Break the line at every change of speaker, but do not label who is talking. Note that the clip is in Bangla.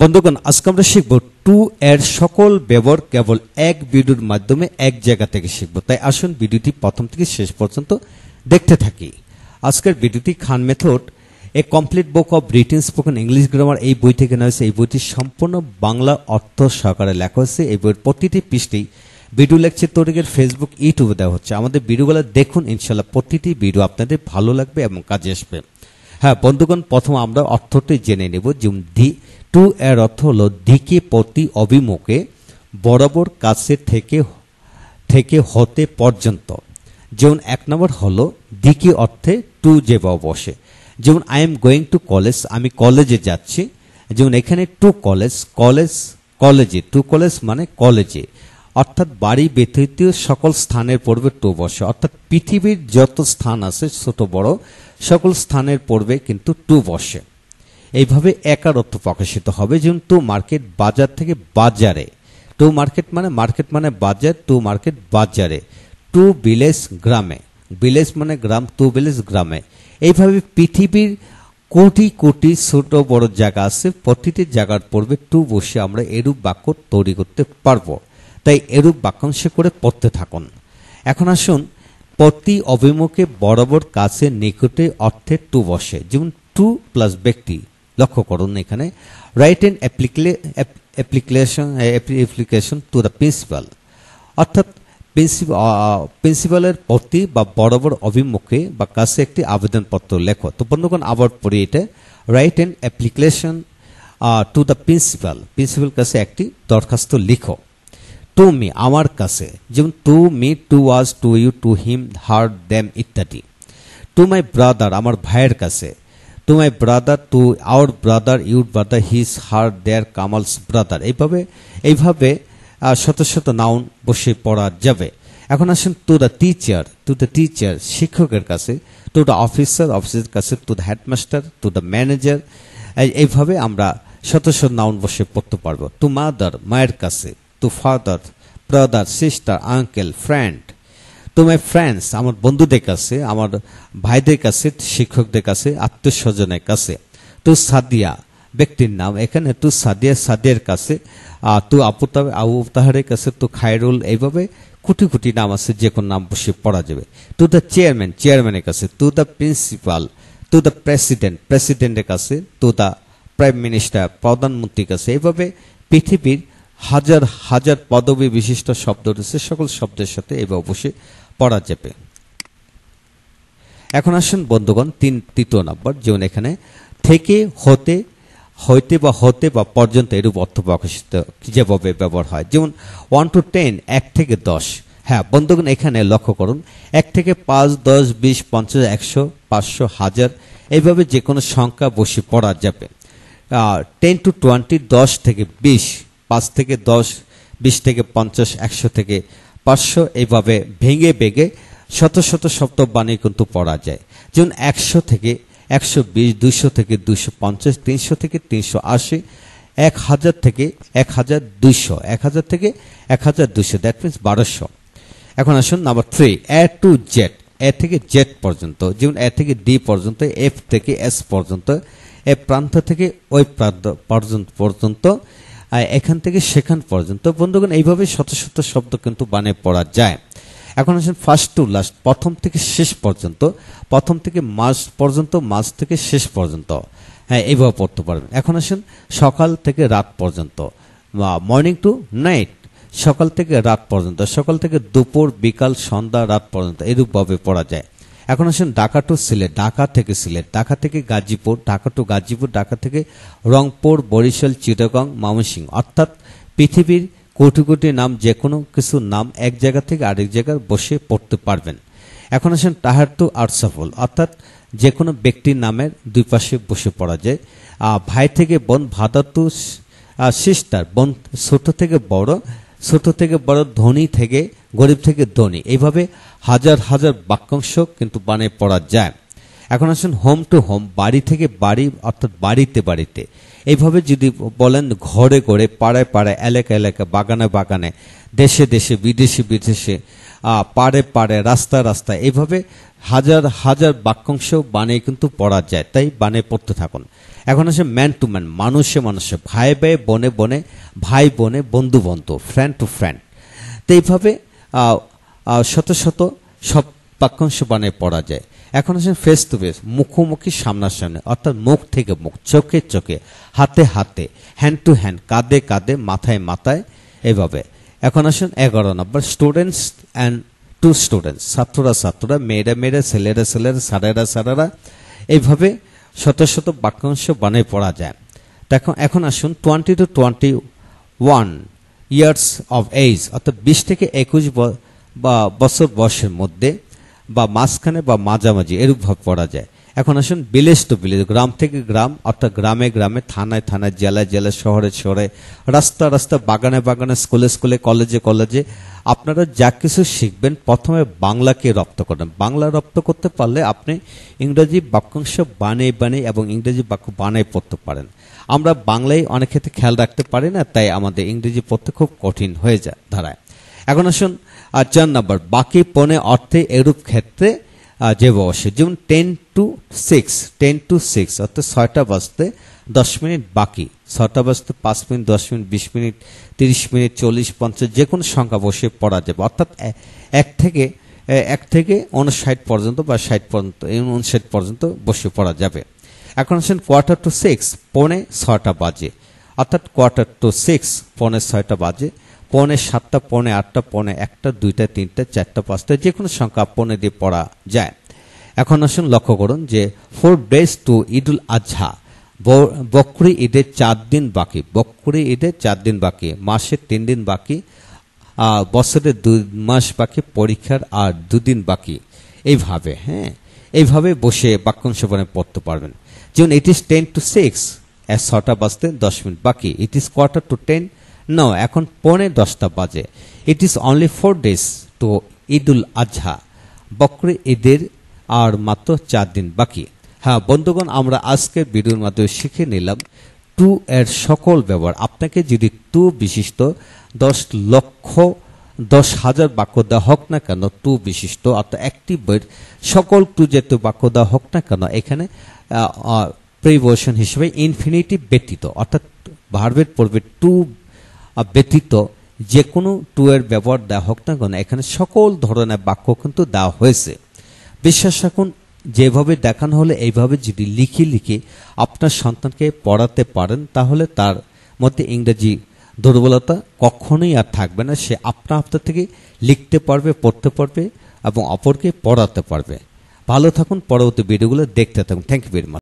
বন্ধুগণ আজকে আমরা শিখব টু এর সকল ব্যবহার কেবল এক ভিডিওর মাধ্যমে এক জায়গা থেকে শিখব তাই আসুন ভিডিওটি প্রথম থেকে শেষ পর্যন্ত দেখতে থাকি আজকের ভিডিওটি খান মেথড এ complete book of Britain spoken English grammar এই বই থেকে নেওয়া হয়েছে এই বইটি সম্পূর্ণ বাংলা অর্থ সহকারে লেখা হয়েছে এই বইয়ের প্রতিটি পৃষ্ঠেই ভিডিও লেখছে তরিকের ফেসবুক ইউটিউবে দেওয়া হচ্ছে আমাদের ভিডিওগুলো দেখুন ইনশাল্লাহ প্রতিটি ভিডিও আপনাদের ভালো লাগবে এবং কাজে আসবে হ্যাঁ বন্ধুগণ প্রথম আমরা অর্থটি জেনে নেব যেমন দি টু এর অর্থ হল দিকে প্রতি অভিমুখে বরাবর কাছে থেকে থেকে হতে পর্যন্ত যেমন এক নম্বর হলো দিকে অর্থে টু যে বসে যেমন I am going to college আমি কলেজে যাচ্ছি যেমন এখানে টু কলেজ কলেজ কলেজে টু কলেজ মানে কলেজে অর্থাৎ বাড়ি ব্যতীত সকল স্থানের পর্বে টু বসে অর্থাৎ পৃথিবীর যত স্থান আছে ছোট বড় সকল স্থানের পর্বে কিন্তু টু বসে এইভাবে একারত্ব প্রকাশিত হবে যেমন টু মার্কেট বাজার থেকে বাজারে টু মার্কেট মানে মার্কেট মানে বাজার টু মার্কেট বাজারে টু ভিলেজ গ্রামে ভিলেজ মানে গ্রাম টু ভিলেজ গ্রামে এইভাবে পৃথিবীর কোটি কোটি ছোট বড় জায়গা আছে প্রতিটি জায়গার পড়বে টু বসে আমরা এরূপ বাক্য তৈরি করতে পারবো তাই এরূপ বাক্যাংশ করে পড়তে থাকুন এখন আসুন প্রতি অভিমুখে বরাবর কাছে নিকটে অর্থে টু বসে যেমন টু প্লাস ব্যক্তি লক্ষ্য করুন এখানে write an application to the principal অর্থাৎ প্রিন্সিপালের প্রতি বা বরাবর অভিমুখে বা কাছে একটি আবেদনপত্র লেখো তো বন্ধুগণ আবার পড়ে এটা write an application to the principal principal কাছে একটি দরখাস্ত লিখো টু মি আমার কাছে যেমন to me to us to you to him her them ইত্যাদি টু মাই ব্রাদার আমার ভাইয়ের কাছে to my brother to our brother your brother his her their Kamal's brother এইভাবে এইভাবে শত শত নাউন বসে পড়া যাবে এখন আসেন to the teacher to the teacher শিক্ষকের কাছে টু দ্য অফিসার অফিসের কাছে to the headmaster to the manager এইভাবে আমরা শত শত নাউন বসে পড়তে পারবো টু মাদার মায়ের কাছে to father brother sister uncle friend to my friends আমার বন্ধুদের কাছে আমার ভাইদের কাছে শিক্ষকদের কাছে আত্মীয়স্বজনের কাছে তো সাদিয়া ব্যক্তির নাম এখানে তো সাদিয়া সাদিয়ার কাছে তো আপু আবু তাহারের কাছে তো খায়রুল এইভাবে কোটি কোটি নাম আছে যে কোনো নাম বসে পড়া যাবে তো দ্য চেয়ারম্যান চেয়ারম্যানের কাছে to the principal to the president প্রেসিডেন্টের কাছে তো দ্য প্রাইম মিনিস্টার প্রধানমন্ত্রীর কাছে এইভাবে পৃথিবীর হাজার হাজার পদবী বিশিষ্ট শব্দ রয়েছে সকল শব্দের সাথে এবার অবশ্যই পড়া যাবে এখন আসেন বন্ধুগণ তিন তৃতীয় নম্বর যেমন এখানে থেকে হতে হইতে বা হতে বা পর্যন্ত এরূপ অর্থ প্রকাশিত যেভাবে ব্যবহার হয় যেমন ওয়ান টু টেন এক থেকে দশ হ্যাঁ বন্ধুগণ এখানে লক্ষ্য করুন এক থেকে পাঁচ দশ বিশ পঞ্চাশ একশো পাঁচশো হাজার এইভাবে যে কোনো সংখ্যা বসে পড়া যাবে টেন টু টোয়েন্টি দশ থেকে বিশ পাঁচ থেকে দশ বিশ থেকে পঞ্চাশ একশো থেকে পাঁচশো এইভাবে ভেঙে ভেঙে শত শত শব্দ বাণী কিন্তু পড়া যায় যেমন একশো থেকে একশো বিশ দুশো থেকে দুশো পঞ্চাশ তিনশো থেকে তিনশো আশি এক হাজার থেকে এক হাজার দুইশো এক হাজার থেকে এক হাজার দুইশো দ্যাট মিনস বারোশো এখন আসুন number three A to Z A থেকে জেড পর্যন্ত যেমন এ থেকে ডি পর্যন্ত এফ থেকে এস পর্যন্ত এ প্রান্ত থেকে ওই প্রান্ত পর্যন্ত পর্যন্ত এখান থেকে সেখান পর্যন্ত বন্ধুগণ এইভাবে শত শত শব্দ কিন্তু বানে পড়া যায় এখন আসেন ফার্স্ট টু লাস্ট প্রথম থেকে শেষ পর্যন্ত প্রথম থেকে মাস পর্যন্ত মাস থেকে শেষ পর্যন্ত হ্যাঁ এইভাবে পড়তে পারবেন এখন আসেন সকাল থেকে রাত পর্যন্ত মর্নিং টু নাইট সকাল থেকে রাত পর্যন্ত সকাল থেকে দুপুর বিকাল সন্ধ্যা রাত পর্যন্ত এরূপভাবে পড়া যায় এখন আসেন ঢাকা টু সিলেট ঢাকা থেকে সিলেট ঢাকা থেকে গাজীপুর ঢাকা টু গাজীপুর ঢাকা থেকে রংপুর বরিশাল চিটাগং মামসিং অর্থাৎ পৃথিবীর কোটি কোটি নাম যে কোনো কিছু নাম এক জায়গা থেকে আরেক জায়গায় বসে পড়তে পারবেন এখন আসেন টাহার টু আটসাফল অর্থাৎ যে কোনো ব্যক্তির নামের দুই পাশে বসে পড়া যায় ভাই থেকে বোন ভাদা টু সিস্টার বোন ছোট থেকে বড় ছোট থেকে বড় ধনী থেকে গরিব থেকে ধনী এইভাবে হাজার হাজার বাক্যাংশ কিন্তু বানিয়ে পড়া যায় এখন আসুন হোম টু হোম বাড়ি থেকে বাড়ি অর্থাৎ বাড়িতে বাড়িতে এইভাবে যদি বলেন ঘরে ঘরে পাড়ায় পাড়ায় এলাকা এলাকা বাগানে বাগানে দেশে দেশে বিদেশে বিদেশে পাড়ে পাড়ে রাস্তা রাস্তা এইভাবে হাজার হাজার বাক্যাংশ বানে কিন্তু পড়া যায় তাই বানে পড়তে থাকুন এখন আসে ম্যান টু ম্যান মানুষে মানুষে ভাই ভাই বনে বনে ভাই বনে বন্ধু বন্ধু ফ্রেন্ড টু ফ্রেন্ড তো এইভাবে শত শত সব বাক্যাংশ বানে পড়া যায় এখন আসেন ফেস টু ফেস মুখোমুখি সামনাসামনি অর্থাৎ মুখ থেকে মুখ চোখে চোখে হাতে হাতে হ্যান্ড টু হ্যান্ড কাঁধে কাঁধে মাথায় মাথায় এভাবে এখন আসেন এগারো number students and to students ছাত্ররা ছাত্ররা মেয়েরা মেয়েরা ছেলেরা ছেলেরা সারেরা সারেরা এইভাবে শত শত বাক্যাংশ বানিয়ে পড়া যায় দেখো এখন আসুন twenty to twenty one years of age অর্থাৎ বিশ থেকে একুশ বা বছর বয়সের মধ্যে বা মাঝখানে বা মাঝামাঝি এরূপভাবে পড়া যায় এখন আসুন বিলেজ টু ভিলেজ গ্রাম থেকে গ্রাম অর্থাৎ গ্রামে গ্রামে থানায় থানায় জেলায় জেলায় শহরে শহরে রাস্তা রাস্তা বাগানে বাগানে স্কুলে স্কুলে কলেজে কলেজে আপনারা যা কিছু শিখবেন প্রথমে বাংলাকে রপ্ত করেন বাংলা রপ্ত করতে পারলে আপনি ইংরেজি বাক্যাংশ বানিয়ে বানিয়ে এবং ইংরেজি বাক্য বানায় পড়তে পারেন আমরা বাংলায় অনেক ক্ষেত্রে খেয়াল রাখতে পারি না তাই আমাদের ইংরেজি পড়তে খুব কঠিন হয়ে যায় ধারায় এখন আসুন আর চার নম্বর বাকি পণে অর্থে এরূপ ক্ষেত্রে যে অবশ্যই যেমন ten to six ten to six অর্থাৎ ছয়টা বাজতে দশ মিনিট বাকি ছটা বাজতে পাঁচ মিনিট দশ মিনিট বিশ মিনিট তিরিশ মিনিট চল্লিশ পঞ্চাশ যে কোনো সংখ্যা বসে পড়া যাবে অর্থাৎ এক থেকে এক থেকে উনষাট পর্যন্ত বা ষাট পর্যন্ত উনষাট পর্যন্ত বসে পড়া যাবে এখন আসেন কোয়ার্টার টু সিক্স পৌনে ছটা বাজে অর্থাৎ কোয়ার্টার টু সিক্স পৌনে ছয়টা বাজে পনে সাতটা পনে আটটা পনে একটা দুইটা তিনটা চারটা পাঁচটা যে কোনো সংখ্যা পনে দিয়ে পড়া যায় এখন আসুন লক্ষ্য করুন যে four days to Eidul Azha বকরি ঈদের চার দিন বাকি বকরি ঈদের চার দিন বাকি মাসে তিন দিন বাকি বছরের দু মাস বাকি পরীক্ষার আর দুদিন বাকি এইভাবে হ্যাঁ এইভাবে বসে বাক্যাংশ বনে পড়তে পারবেন যেমন it is ten to six ছটা বাজতে দশ মিনিট বাকি it is quarter to ten no এখন পৌনে দশটা বাজে it is only four days to Eidul Azha বকরি ঈদের আর মাত্র চার দিন বাকি হ্যাঁ বন্ধুগণ আমরা আজকে ভিডিওর মাধ্যমে শিখে নিলাম টু এর সকল ব্যবহার আপনাকে যদি টু বিশিষ্ট দশ লক্ষ দশ হাজার বাক্য দেওয়া হোক না কেন টু বিশিষ্ট অর্থাৎ একটি বইয়ের সকল টু যেহেতু বাক্য দেওয়া হোক না কেন এখানে প্রিভোশন হিসেবে ইনফিনিটি ব্যতীত অর্থাৎ ভার্বের পর্বে টু ব্যতীত যে কোনো টু এর ব্যবহার দেওয়া হোক না কেন এখানে সকল ধরনের বাক্য কিন্তু দেওয়া হয়েছে বিশ্বাস রাখুন যেভাবে দেখানো হলে এইভাবে যদি লিখে লিখে আপনার সন্তানকে পড়াতে পারেন তাহলে তার মধ্যে ইংরেজি দুর্বলতা কখনোই আর থাকবে না সে আপনা আপনার থেকে লিখতে পারবে পড়তে পারবে এবং অপরকে পড়াতে পারবে ভালো থাকুন পরবর্তী ভিডিওগুলো দেখতে থাকুন থ্যাংক ইউ ভেরি মাচ